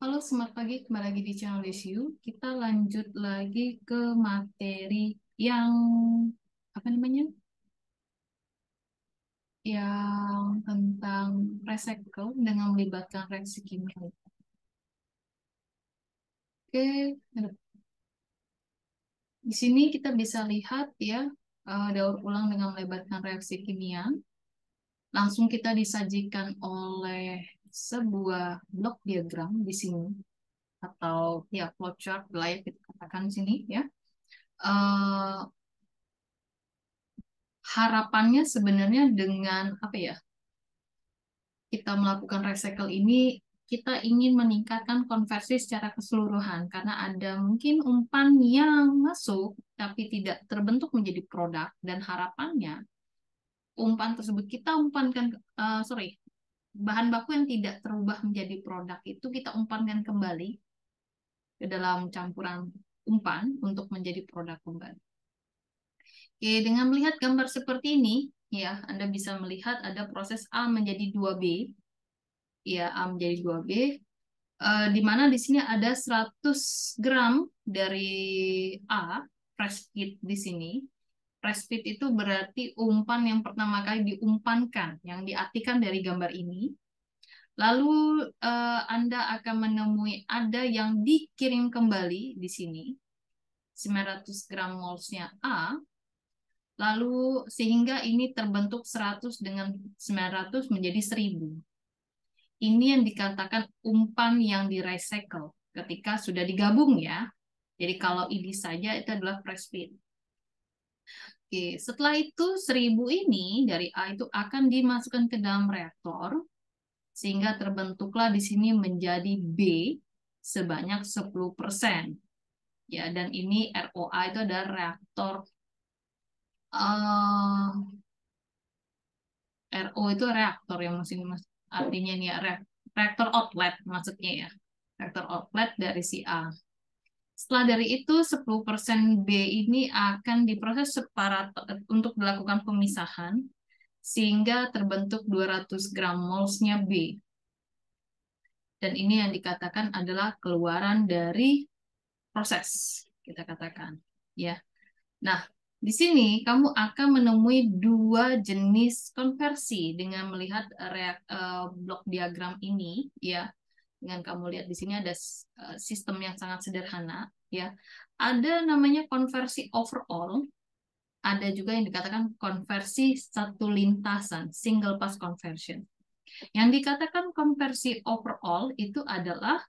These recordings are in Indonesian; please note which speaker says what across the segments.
Speaker 1: Halo, selamat pagi kembali lagi di channel Desiu. Kita lanjut lagi ke materi yang apa namanya? Yang tentang recycle dengan melibatkan reaksi kimia. Oke, di sini kita bisa lihat ya eh, daur ulang dengan melibatkan reaksi kimia. Langsung kita disajikan oleh sebuah blok diagram di sini atau ya flowchart layak kita gitu katakan di sini ya uh, harapannya sebenarnya dengan apa ya kita melakukan recycle ini kita ingin meningkatkan konversi secara keseluruhan karena ada mungkin umpan yang masuk tapi tidak terbentuk menjadi produk dan harapannya umpan tersebut kita umpankan uh, sorry bahan baku yang tidak terubah menjadi produk itu kita umpankan kembali ke dalam campuran umpan untuk menjadi produk kembali. Oke, dengan melihat gambar seperti ini, ya, Anda bisa melihat ada proses A menjadi 2B. Ya, A menjadi 2B. Uh, e, di mana di sini ada 100 gram dari A, fresh kit di sini. Respit itu berarti umpan yang pertama kali diumpankan, yang diartikan dari gambar ini. Lalu uh, Anda akan menemui ada yang dikirim kembali di sini. 900 gram molesnya A. Lalu sehingga ini terbentuk 100 dengan 900 menjadi 1000. Ini yang dikatakan umpan yang di recycle ketika sudah digabung ya. Jadi kalau ini saja itu adalah press fit. Oke, setelah itu seribu ini dari A itu akan dimasukkan ke dalam reaktor sehingga terbentuklah di sini menjadi B sebanyak 10%. Ya, dan ini ROA itu adalah reaktor uh, eh, RO itu reaktor yang masih artinya nih ya reaktor outlet maksudnya ya. Reaktor outlet dari si A. Setelah dari itu, 10% B ini akan diproses separat untuk dilakukan pemisahan, sehingga terbentuk 200 gram molesnya B. Dan ini yang dikatakan adalah keluaran dari proses, kita katakan. ya. Nah, di sini kamu akan menemui dua jenis konversi dengan melihat reak, uh, blok diagram ini, ya yang kamu lihat di sini ada eh, sistem yang sangat sederhana ya ada namanya konversi overall ada juga yang dikatakan konversi satu lintasan single pass conversion yang dikatakan konversi overall itu adalah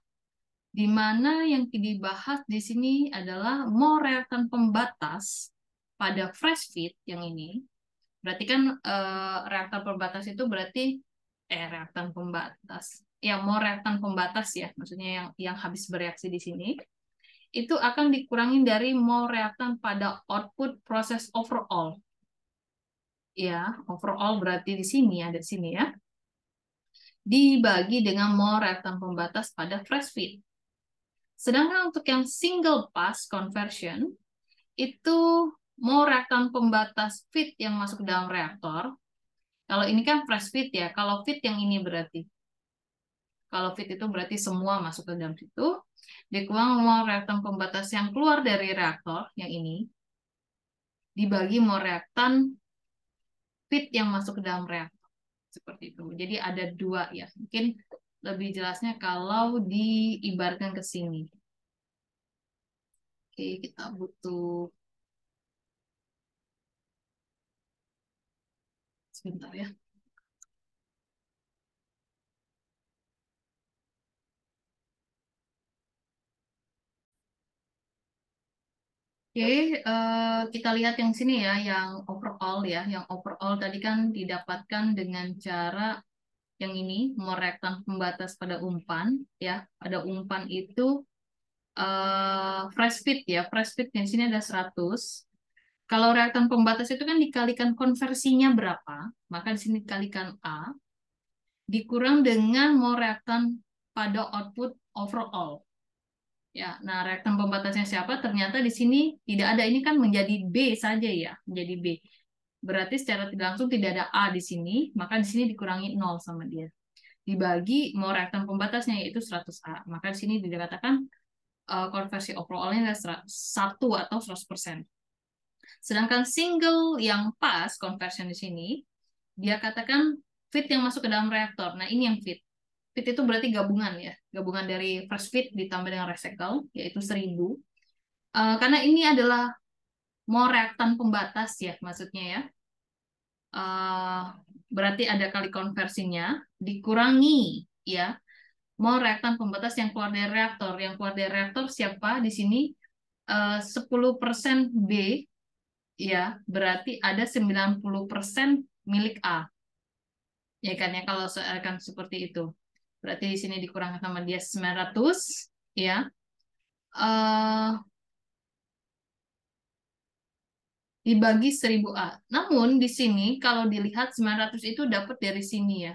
Speaker 1: di mana yang dibahas di sini adalah more reaktan pembatas pada fresh feed yang ini berarti kan eh, reaktor pembatas itu berarti eh reaktor pembatas yang mau reaktan pembatas ya, maksudnya yang yang habis bereaksi di sini, itu akan dikurangin dari mau reaktan pada output proses overall. Ya, overall berarti di sini ada ya, di sini ya. Dibagi dengan mau reaktan pembatas pada fresh feed. Sedangkan untuk yang single pass conversion, itu mau reaktan pembatas feed yang masuk dalam reaktor, kalau ini kan fresh feed ya, kalau feed yang ini berarti kalau fit itu berarti semua masuk ke dalam situ. Dikuang mol reaktan pembatas yang keluar dari reaktor, yang ini, dibagi mol reaktan fit yang masuk ke dalam reaktor. Seperti itu. Jadi ada dua ya. Mungkin lebih jelasnya kalau diibarkan ke sini. Oke, kita butuh sebentar ya. Oke, uh, kita lihat yang sini ya, yang overall ya. Yang overall tadi kan didapatkan dengan cara yang ini, merekam pembatas pada umpan ya. Pada umpan itu uh, fresh fit ya, fresh fit yang sini ada 100. Kalau reaktan pembatas itu kan dikalikan konversinya berapa, maka di sini dikalikan A, dikurang dengan mau reaktan pada output overall. Ya, nah rekam pembatasnya siapa? Ternyata di sini tidak ada. Ini kan menjadi B saja ya, menjadi B. Berarti secara tidak langsung tidak ada A di sini, maka di sini dikurangi 0 sama dia. Dibagi mau rekam pembatasnya yaitu 100A. Maka di sini dikatakan uh, konversi overallnya adalah 1 atau 100%. Sedangkan single yang pas konversi di sini, dia katakan fit yang masuk ke dalam reaktor. Nah, ini yang fit fit itu berarti gabungan ya gabungan dari first fit ditambah dengan recycle yaitu seribu. uh, karena ini adalah more reaktan pembatas ya maksudnya ya uh, berarti ada kali konversinya dikurangi ya mau reaktan pembatas yang keluar dari reaktor yang keluar dari reaktor siapa di sini eh, uh, 10% B ya berarti ada 90% milik A ya kan ya kalau seakan seperti itu Berarti di sini dikurangkan sama dia 900, ya. Uh, dibagi 1000A. Namun di sini kalau dilihat 900 itu dapat dari sini ya.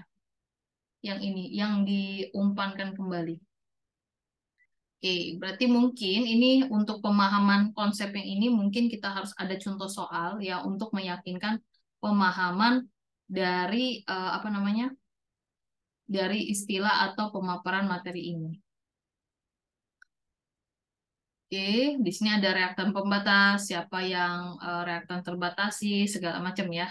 Speaker 1: Yang ini, yang diumpankan kembali. Oke, berarti mungkin ini untuk pemahaman konsep yang ini mungkin kita harus ada contoh soal ya untuk meyakinkan pemahaman dari uh, apa namanya? dari istilah atau pemaparan materi ini. Oke, di sini ada reaktan pembatas, siapa yang eh, reaktan terbatasi, segala macam ya.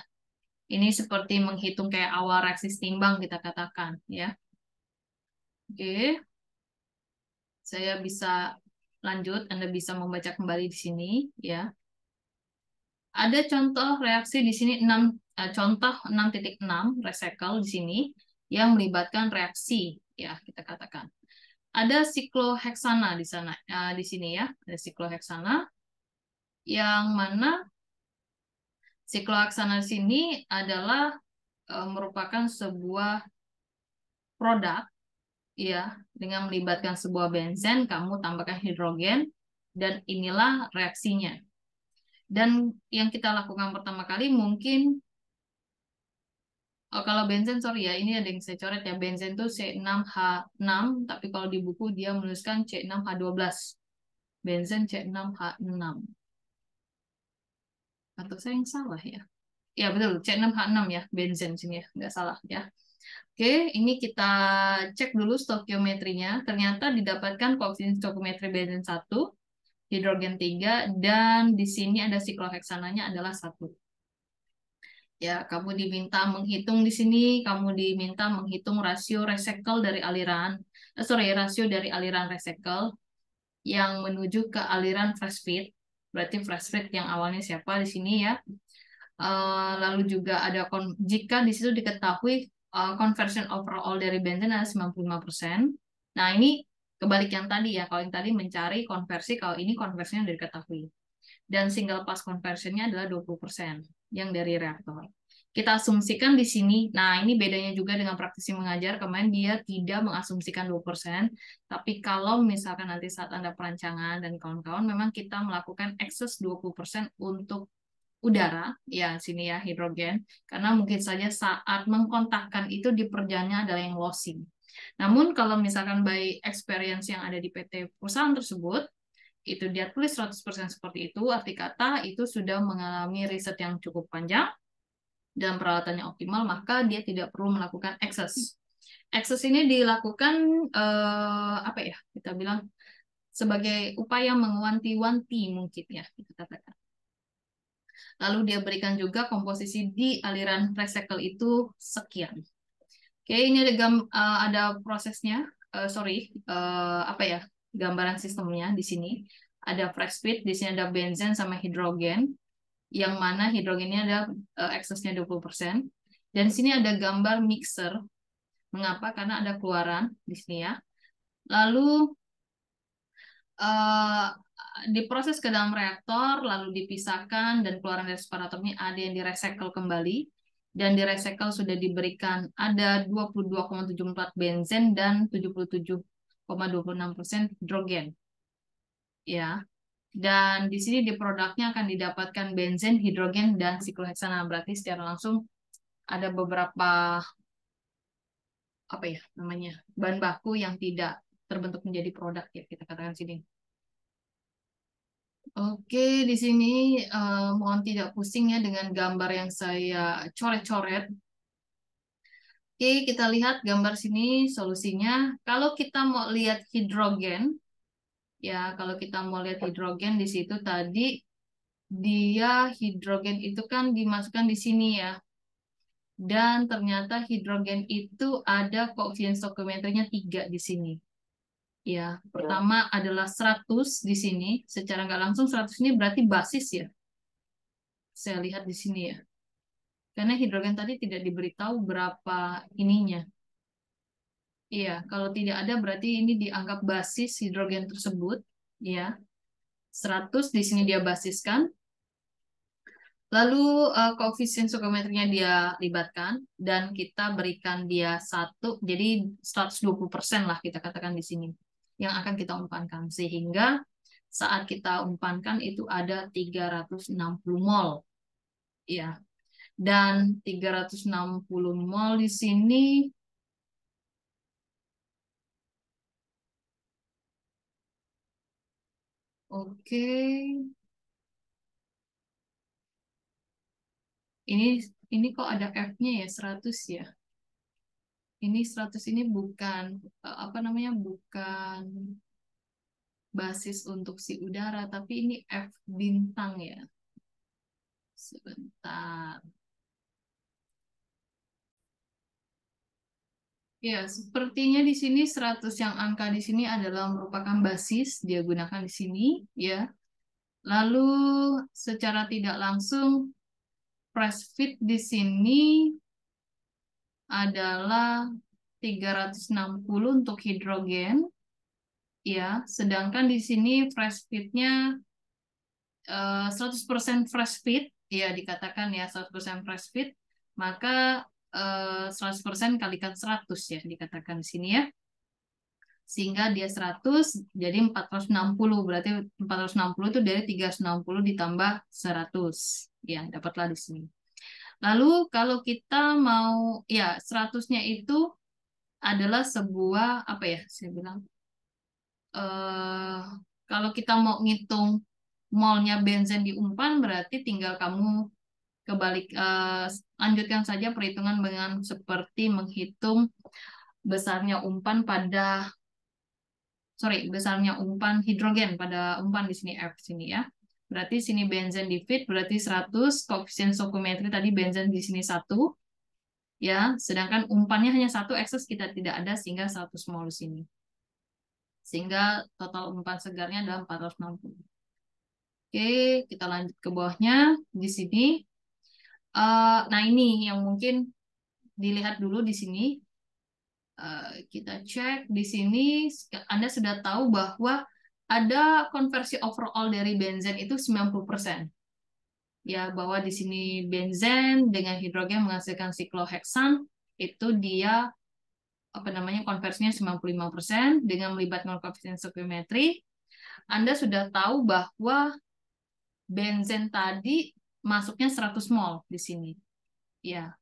Speaker 1: Ini seperti menghitung kayak awal reaksi timbang kita katakan ya. Oke, saya bisa lanjut, Anda bisa membaca kembali di sini ya. Ada contoh reaksi di sini 6 uh, eh, contoh 6.6 recycle di sini yang melibatkan reaksi ya kita katakan. Ada sikloheksana di sana uh, di sini ya, ada sikloheksana yang mana sikloheksana di sini adalah uh, merupakan sebuah produk ya dengan melibatkan sebuah benzen kamu tambahkan hidrogen dan inilah reaksinya. Dan yang kita lakukan pertama kali mungkin Oh, kalau benzen, sorry ya, ini ada yang saya coret ya. Benzen itu C6H6, tapi kalau di buku dia menuliskan C6H12. Benzen C6H6. Atau saya yang salah ya? Ya, betul. C6H6 ya, benzen sini ya. Nggak salah ya. Oke, ini kita cek dulu stokiometrinya. Ternyata didapatkan koefisien stokiometri benzen 1, hidrogen 3, dan di sini ada sikloheksananya adalah 1 ya kamu diminta menghitung di sini kamu diminta menghitung rasio resekel dari aliran eh, sorry rasio dari aliran resekel yang menuju ke aliran fresh feed berarti fresh feed yang awalnya siapa di sini ya eh, lalu juga ada jika di situ diketahui eh, conversion overall dari benzen lima 95% nah ini kebalik yang tadi ya kalau yang tadi mencari konversi kalau ini konversinya sudah diketahui dan single pass conversionnya adalah 20% yang dari reaktor. Kita asumsikan di sini, nah ini bedanya juga dengan praktisi mengajar, kemarin dia tidak mengasumsikan 2%, tapi kalau misalkan nanti saat Anda perancangan dan kawan-kawan, memang kita melakukan excess 20% untuk udara, ya sini ya hidrogen, karena mungkin saja saat mengkontakkan itu di perjalanannya adalah yang losing. Namun kalau misalkan by experience yang ada di PT perusahaan tersebut, itu dia tulis 100% seperti itu, arti kata itu sudah mengalami riset yang cukup panjang dan peralatannya optimal, maka dia tidak perlu melakukan akses. Akses ini dilakukan eh, apa ya? Kita bilang sebagai upaya menguanti-wanti mungkin ya kita katakan. Lalu dia berikan juga komposisi di aliran recycle itu sekian. Oke, ini ada eh, ada prosesnya. Uh, sorry, uh, apa ya? gambaran sistemnya di sini. Ada fresh feed, di sini ada benzen sama hidrogen, yang mana hidrogennya ada uh, eksesnya 20%. Dan di sini ada gambar mixer. Mengapa? Karena ada keluaran di sini ya. Lalu uh, diproses ke dalam reaktor, lalu dipisahkan, dan keluaran dari separator ini ada yang direcycle kembali dan di recycle sudah diberikan ada 22,74 benzen dan 77 0,26% hidrogen. Ya. Dan di sini di produknya akan didapatkan benzen, hidrogen, dan sikloheksana. Berarti secara langsung ada beberapa apa ya namanya bahan baku yang tidak terbentuk menjadi produk ya kita katakan sini. Oke, di sini uh, mohon tidak pusing ya dengan gambar yang saya coret-coret Oke, kita lihat gambar sini solusinya. Kalau kita mau lihat hidrogen, ya kalau kita mau lihat hidrogen di situ tadi, dia hidrogen itu kan dimasukkan di sini ya. Dan ternyata hidrogen itu ada koefisien stoikiometrinya tiga di sini. Ya, pertama ya. adalah 100 di sini. Secara nggak langsung 100 ini berarti basis ya. Saya lihat di sini ya. Karena hidrogen tadi tidak diberitahu berapa ininya. Iya, kalau tidak ada berarti ini dianggap basis hidrogen tersebut, ya. 100 di sini dia basiskan. Lalu uh, koefisien psikometrinya dia libatkan dan kita berikan dia satu, jadi 120% lah kita katakan di sini yang akan kita umpankan sehingga saat kita umpankan itu ada 360 mol. Ya, dan 360 mol di sini Oke. Ini ini kok ada F-nya ya 100 ya. Ini 100 ini bukan eh, apa namanya? bukan basis untuk si udara tapi ini F bintang ya. Sebentar. Ya, sepertinya di sini 100 yang angka di sini adalah merupakan basis, dia gunakan di sini, ya. Lalu secara tidak langsung, press fit di sini adalah 360 untuk hidrogen, ya. Sedangkan di sini fresh fit-nya uh, eh, 100% fresh fit, ya dikatakan ya 100% fresh fit, maka 100% eh, kalikan 100 ya dikatakan di sini ya. Sehingga dia 100 jadi 460. Berarti 460 itu dari 360 ditambah 100. Ya, dapatlah di sini. Lalu kalau kita mau ya 100-nya itu adalah sebuah apa ya saya bilang eh kalau kita mau ngitung molnya benzen di umpan berarti tinggal kamu kebalik eh, Lanjutkan saja perhitungan dengan seperti menghitung besarnya umpan pada sorry besarnya umpan hidrogen pada umpan di sini F sini ya. Berarti sini benzen di feed berarti 100 koefisien sokometri tadi benzen di sini satu ya. Sedangkan umpannya hanya satu ekses kita tidak ada sehingga 100 mol di sini. Sehingga total umpan segarnya adalah 460. Oke, kita lanjut ke bawahnya. Di sini Uh, nah ini yang mungkin dilihat dulu di sini. Uh, kita cek di sini, Anda sudah tahu bahwa ada konversi overall dari benzen itu 90%. Ya, bahwa di sini benzen dengan hidrogen menghasilkan sikloheksan, itu dia apa namanya konversinya 95% dengan melibatkan koefisien stoichiometri. Anda sudah tahu bahwa benzen tadi masuknya 100 mol di sini. Ya.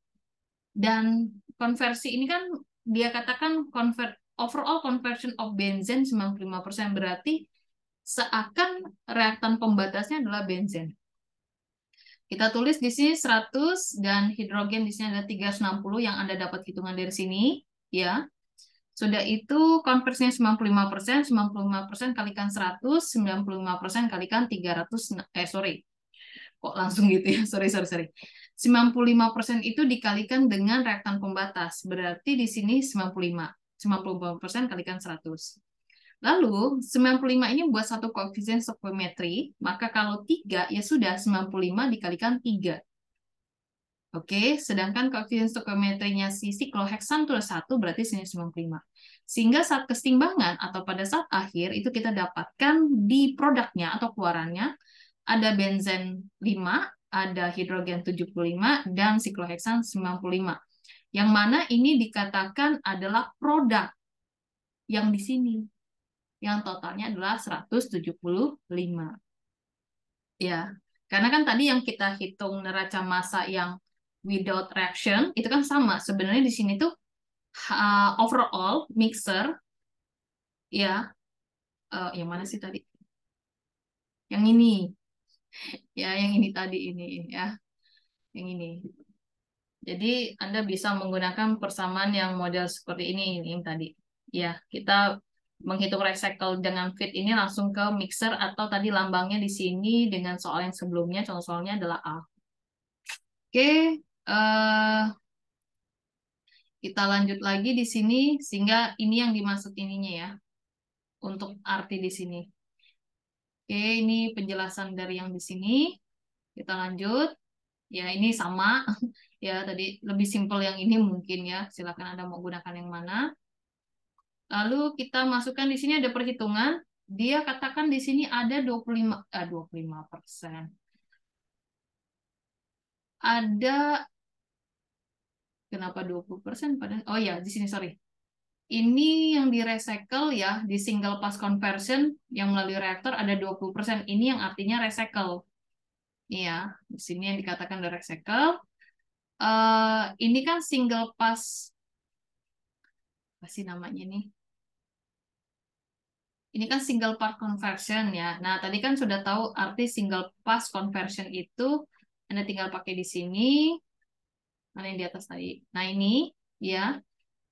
Speaker 1: Dan konversi ini kan dia katakan convert overall conversion of benzen 95% berarti seakan reaktan pembatasnya adalah benzen. Kita tulis di sini 100 dan hidrogen di sini ada 360 yang Anda dapat hitungan dari sini, ya. Sudah itu konversinya 95%, 95% kalikan 100, 95% kalikan 300 eh sorry, kok langsung gitu ya sorry sorry sorry 95% itu dikalikan dengan reaktan pembatas berarti di sini 95 95% kalikan 100 lalu 95 ini buat satu koefisien stoikiometri. maka kalau 3 ya sudah 95 dikalikan 3 Oke, sedangkan koefisien stoikiometrinya si sikloheksan itu 1, berarti sini 95. Sehingga saat kesetimbangan atau pada saat akhir, itu kita dapatkan di produknya atau keluarannya ada benzen 5, ada hidrogen 75, dan sikloheksan 95. Yang mana ini dikatakan adalah produk yang di sini. Yang totalnya adalah 175. Ya, karena kan tadi yang kita hitung neraca massa yang without reaction itu kan sama. Sebenarnya di sini tuh uh, overall mixer ya uh, yang mana sih tadi? Yang ini ya yang ini tadi ini ya yang ini jadi anda bisa menggunakan persamaan yang model seperti ini ini yang tadi ya kita menghitung recycle dengan fit ini langsung ke mixer atau tadi lambangnya di sini dengan soal yang sebelumnya contoh soalnya adalah A oke uh, kita lanjut lagi di sini sehingga ini yang dimaksud ininya ya untuk arti di sini Oke, ini penjelasan dari yang di sini. Kita lanjut. Ya, ini sama. ya, tadi lebih simpel yang ini mungkin ya. Silakan Anda mau gunakan yang mana. Lalu kita masukkan di sini ada perhitungan. Dia katakan di sini ada 25 ah, 25 persen. Ada kenapa 20 persen? oh ya, di sini sorry ini yang di recycle ya, di single pass conversion yang melalui reaktor ada 20%. Ini yang artinya recycle. ya di sini yang dikatakan the recycle. Uh, ini kan single pass, apa sih namanya nih? Ini kan single part conversion ya. Nah, tadi kan sudah tahu arti single pass conversion itu. Anda tinggal pakai di sini. Mana yang di atas tadi? Nah, ini ya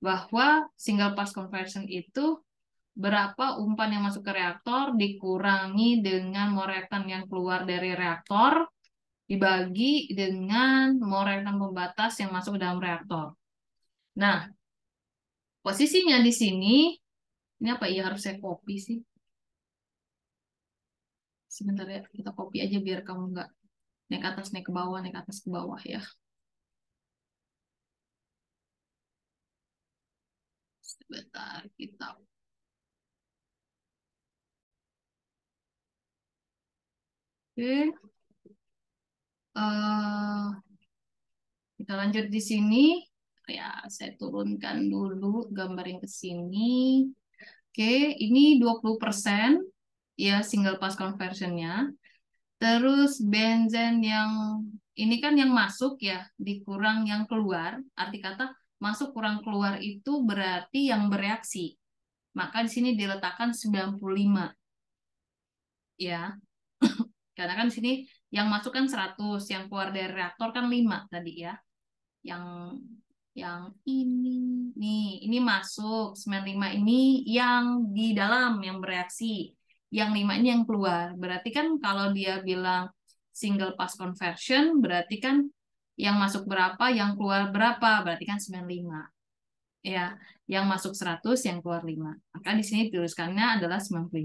Speaker 1: bahwa single pass conversion itu berapa umpan yang masuk ke reaktor dikurangi dengan moretan yang keluar dari reaktor dibagi dengan moretan pembatas yang masuk dalam reaktor. Nah, posisinya di sini, ini apa ya harus saya copy sih? Sebentar ya, kita copy aja biar kamu nggak naik atas, naik ke bawah, naik atas ke bawah ya. sebentar kita oke uh, kita lanjut di sini ya saya turunkan dulu gambarin ke sini oke ini 20% ya single pass conversionnya terus benzen yang ini kan yang masuk ya dikurang yang keluar arti kata masuk kurang keluar itu berarti yang bereaksi. Maka di sini diletakkan 95. Ya. Karena kan di sini yang masuk kan 100, yang keluar dari reaktor kan 5 tadi ya. Yang yang ini nih, ini masuk 95 ini yang di dalam yang bereaksi. Yang 5 ini yang keluar. Berarti kan kalau dia bilang single pass conversion berarti kan yang masuk berapa, yang keluar berapa, berarti kan 95. Ya, yang masuk 100, yang keluar 5. Maka di sini tuliskannya adalah 95.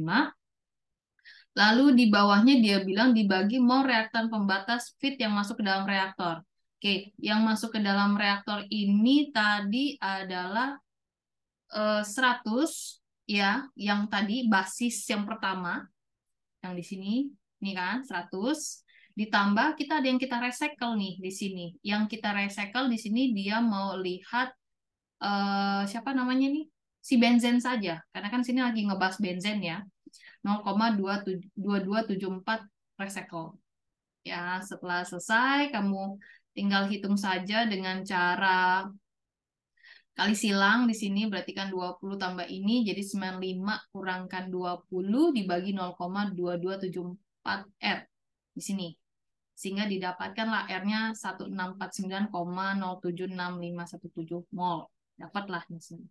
Speaker 1: Lalu di bawahnya dia bilang dibagi mol reaktan pembatas fit yang masuk ke dalam reaktor. Oke, yang masuk ke dalam reaktor ini tadi adalah eh, seratus, 100 ya, yang tadi basis yang pertama yang di sini ini kan 100 Ditambah kita ada yang kita recycle nih di sini. Yang kita recycle di sini dia mau lihat uh, siapa namanya nih? Si benzen saja. Karena kan sini lagi ngebahas benzen ya. 0,2274 recycle. Ya, setelah selesai kamu tinggal hitung saja dengan cara kali silang di sini berarti kan 20 tambah ini jadi 95 kurangkan 20 dibagi 0,2274 R di sini sehingga didapatkan didapatkanlah R-nya 1649,076517 mol. Dapatlah di sini.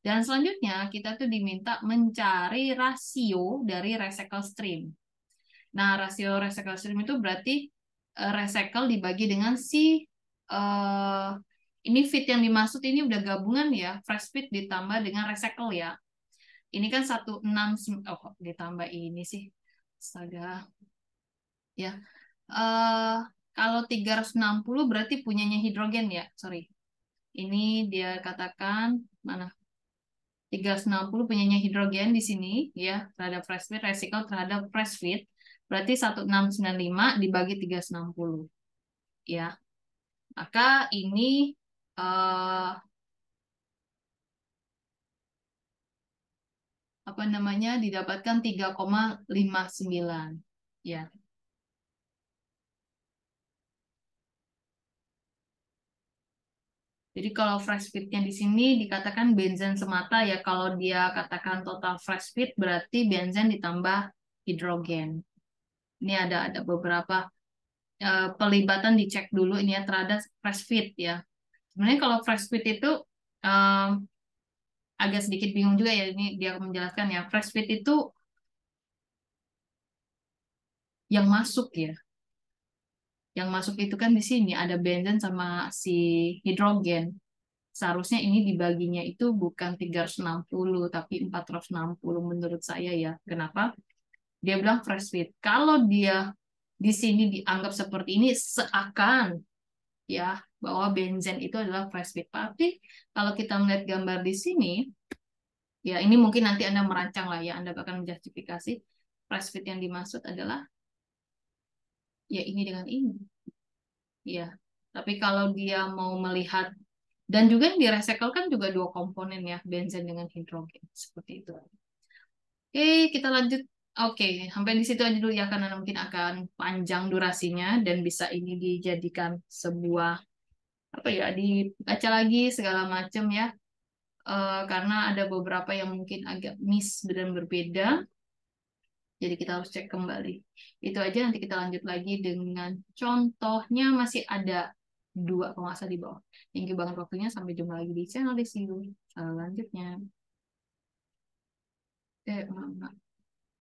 Speaker 1: Dan selanjutnya kita tuh diminta mencari rasio dari recycle stream. Nah, rasio recycle stream itu berarti eh, recycle dibagi dengan si uh, ini fit yang dimaksud ini udah gabungan ya, fresh fit ditambah dengan recycle ya. Ini kan 16 oh ditambah ini sih. Astaga. Ya, uh, kalau 360 berarti punyanya hidrogen ya, sorry. Ini dia katakan mana? 360 punyanya hidrogen di sini ya terhadap press fit resiko terhadap press fit berarti 1695 dibagi 360 ya maka ini uh, apa namanya didapatkan 3,59 ya Jadi kalau fresh fitnya nya di sini dikatakan benzen semata ya kalau dia katakan total fresh fit berarti benzen ditambah hidrogen. Ini ada ada beberapa uh, pelibatan dicek dulu ini ya terhadap fresh fit ya. Sebenarnya kalau fresh fit itu um, agak sedikit bingung juga ya ini dia menjelaskan ya fresh fit itu yang masuk ya yang masuk itu kan di sini ada benzen sama si hidrogen. Seharusnya ini dibaginya itu bukan 360 tapi 460 menurut saya ya. Kenapa? Dia bilang fresh fit. Kalau dia di sini dianggap seperti ini seakan ya bahwa benzen itu adalah fresh fit. Tapi kalau kita melihat gambar di sini ya ini mungkin nanti Anda merancang lah ya, Anda akan menjustifikasi fresh fit yang dimaksud adalah ya ini dengan ini ya tapi kalau dia mau melihat dan juga yang direcycle kan juga dua komponen ya benzen dengan hidrogen seperti itu oke kita lanjut oke sampai di situ aja dulu ya karena mungkin akan panjang durasinya dan bisa ini dijadikan sebuah apa ya di dibaca lagi segala macam ya uh, karena ada beberapa yang mungkin agak miss dan berbeda jadi kita harus cek kembali. Itu aja nanti kita lanjut lagi dengan contohnya masih ada dua penguasa di bawah. Thank you banget waktunya. Sampai jumpa lagi di channel sini. Eh, selanjutnya. Eh, maaf.